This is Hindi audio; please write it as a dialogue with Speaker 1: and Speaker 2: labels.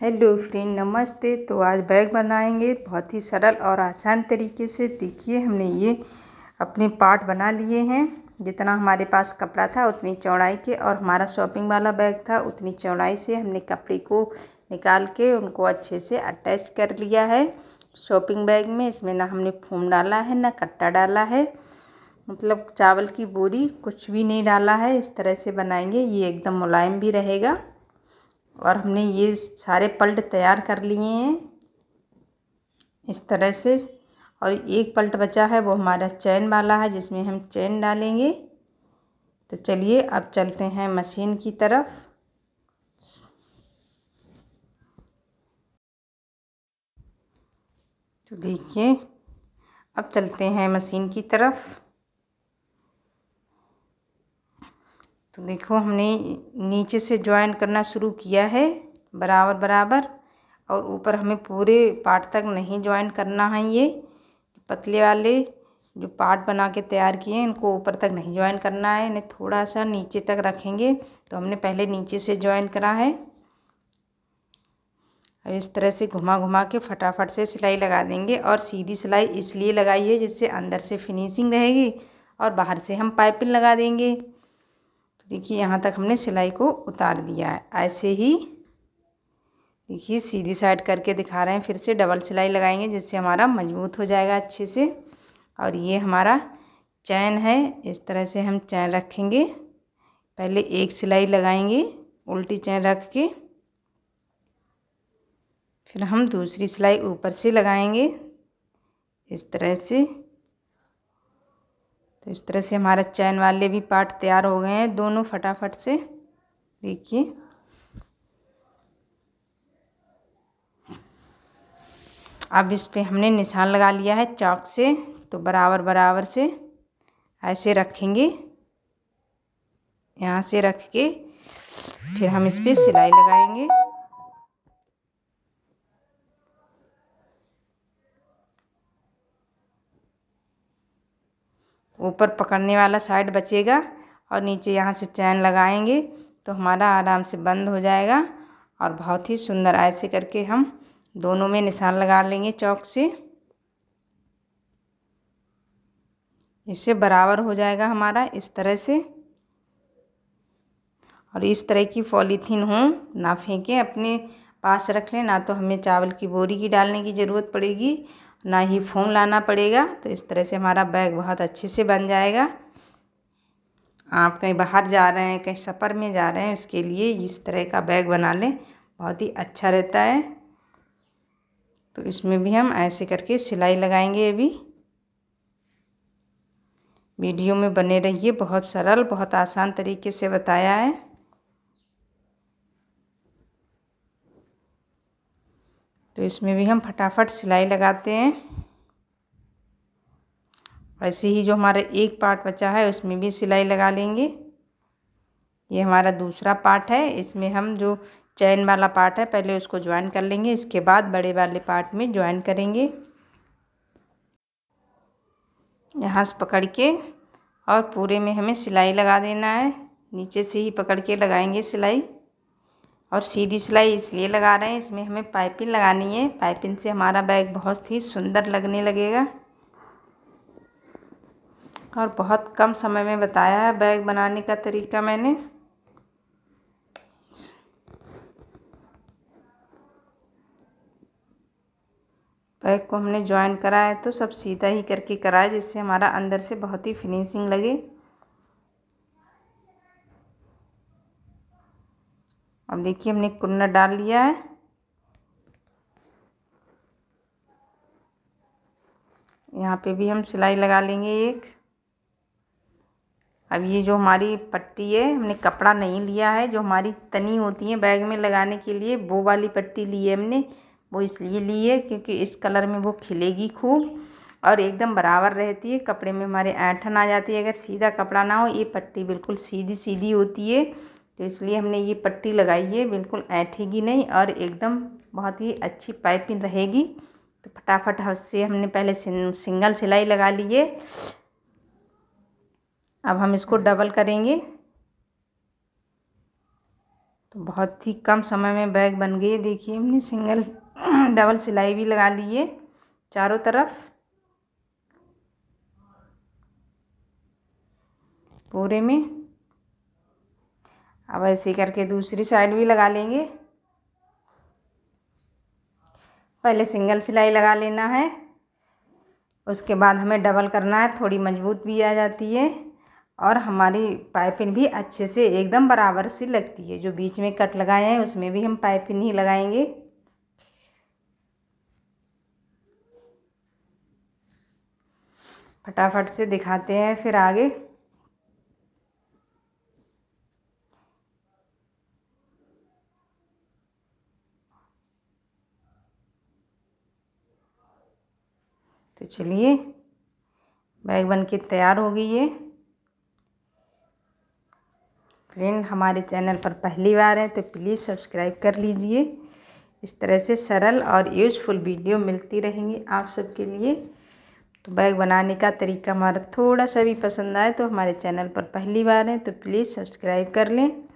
Speaker 1: हेलो फ्रेंड नमस्ते तो आज बैग बनाएंगे बहुत ही सरल और आसान तरीके से देखिए हमने ये अपने पार्ट बना लिए हैं जितना हमारे पास कपड़ा था उतनी चौड़ाई के और हमारा शॉपिंग वाला बैग था उतनी चौड़ाई से हमने कपड़े को निकाल के उनको अच्छे से अटैच कर लिया है शॉपिंग बैग में इसमें ना हमने फोम डाला है ना कट्टा डाला है मतलब चावल की बोरी कुछ भी नहीं डाला है इस तरह से बनाएंगे ये एकदम मुलायम भी रहेगा और हमने ये सारे पल्ट तैयार कर लिए हैं इस तरह से और एक पल्ट बचा है वो हमारा चैन वाला है जिसमें हम चैन डालेंगे तो चलिए अब चलते हैं मशीन की तरफ तो देखिए अब चलते हैं मशीन की तरफ तो देखो हमने नीचे से ज्वाइन करना शुरू किया है बराबर बराबर और ऊपर हमें पूरे पार्ट तक नहीं ज्वाइन करना है ये पतले वाले जो पार्ट बना के तैयार किए हैं इनको ऊपर तक नहीं ज्वाइन करना है इन्हें थोड़ा सा नीचे तक रखेंगे तो हमने पहले नीचे से ज्वाइन करा है अब इस तरह से घुमा घुमा के फटाफट से सिलाई लगा देंगे और सीधी सिलाई इसलिए लगाई है जिससे अंदर से फिनिशिंग रहेगी और बाहर से हम पाइपिंग लगा देंगे देखिए यहाँ तक हमने सिलाई को उतार दिया है ऐसे ही देखिए सीधी साइड करके दिखा रहे हैं फिर से डबल सिलाई लगाएंगे जिससे हमारा मजबूत हो जाएगा अच्छे से और ये हमारा चैन है इस तरह से हम चैन रखेंगे पहले एक सिलाई लगाएंगे उल्टी चैन रख के फिर हम दूसरी सिलाई ऊपर से लगाएंगे इस तरह से तो इस तरह से हमारा चैन वाले भी पार्ट तैयार हो गए हैं दोनों फटाफट से देखिए अब इस पर हमने निशान लगा लिया है चौक से तो बराबर बराबर से ऐसे रखेंगे यहाँ से रख के फिर हम इस पर सिलाई लगाएंगे ऊपर पकड़ने वाला साइड बचेगा और नीचे यहाँ से चैन लगाएंगे तो हमारा आराम से बंद हो जाएगा और बहुत ही सुंदर ऐसे करके हम दोनों में निशान लगा लेंगे चौक से इससे बराबर हो जाएगा हमारा इस तरह से और इस तरह की पॉलीथीन हो ना फेंकें अपने पास रख लें ना तो हमें चावल की बोरी की डालने की ज़रूरत पड़ेगी ना ही फोम लाना पड़ेगा तो इस तरह से हमारा बैग बहुत अच्छे से बन जाएगा आप कहीं बाहर जा रहे हैं कहीं सफ़र में जा रहे हैं उसके लिए इस तरह का बैग बना लें बहुत ही अच्छा रहता है तो इसमें भी हम ऐसे करके सिलाई लगाएंगे अभी वीडियो में बने रहिए बहुत सरल बहुत आसान तरीके से बताया है तो इसमें भी हम फटाफट सिलाई लगाते हैं वैसे ही जो हमारा एक पार्ट बचा है उसमें भी सिलाई लगा लेंगे ये हमारा दूसरा पार्ट है इसमें हम जो चैन वाला पार्ट है पहले उसको ज्वाइन कर लेंगे इसके बाद बड़े वाले पार्ट में ज्वाइन करेंगे यहाँ से पकड़ के और पूरे में हमें सिलाई लगा देना है नीचे से ही पकड़ के लगाएंगे सिलाई और सीधी सिलाई इसलिए लगा रहे हैं इसमें हमें पाइपिंग लगानी है पाइपिंग से हमारा बैग बहुत ही सुंदर लगने लगेगा और बहुत कम समय में बताया है बैग बनाने का तरीका मैंने बैग को हमने ज्वाइन कराया तो सब सीधा ही करके कराया जिससे हमारा अंदर से बहुत ही फिनिशिंग लगे अब देखिए हमने कुन्ना डाल लिया है यहाँ पे भी हम सिलाई लगा लेंगे एक अब ये जो हमारी पट्टी है हमने कपड़ा नहीं लिया है जो हमारी तनी होती है बैग में लगाने के लिए वो वाली पट्टी ली है हमने वो इसलिए ली है क्योंकि इस कलर में वो खिलेगी खूब और एकदम बराबर रहती है कपड़े में हमारे ऐठन आ जाती है अगर सीधा कपड़ा ना हो ये पट्टी बिल्कुल सीधी सीधी होती है तो इसलिए हमने ये पट्टी लगाई है बिल्कुल ऐठेगी नहीं और एकदम बहुत ही अच्छी पाइपिंग रहेगी तो फटाफट से हमने पहले सिंगल सिलाई लगा ली है अब हम इसको डबल करेंगे तो बहुत ही कम समय में बैग बन गई देखिए हमने सिंगल डबल सिलाई भी लगा ली है चारों तरफ पूरे में अब ऐसे करके दूसरी साइड भी लगा लेंगे पहले सिंगल सिलाई लगा लेना है उसके बाद हमें डबल करना है थोड़ी मजबूत भी आ जाती है और हमारी पाइपिंग भी अच्छे से एकदम बराबर सी लगती है जो बीच में कट लगाए हैं उसमें भी हम पाइपिंग ही लगाएंगे फटाफट से दिखाते हैं फिर आगे तो चलिए बैग बन के तैयार हो गई है फ्रेंड हमारे चैनल पर पहली बार है तो प्लीज़ सब्सक्राइब कर लीजिए इस तरह से सरल और यूजफुल वीडियो मिलती रहेंगी आप सबके लिए तो बैग बनाने का तरीका हमारा थोड़ा सा भी पसंद आए तो हमारे चैनल पर पहली बार है तो प्लीज़ सब्सक्राइब कर लें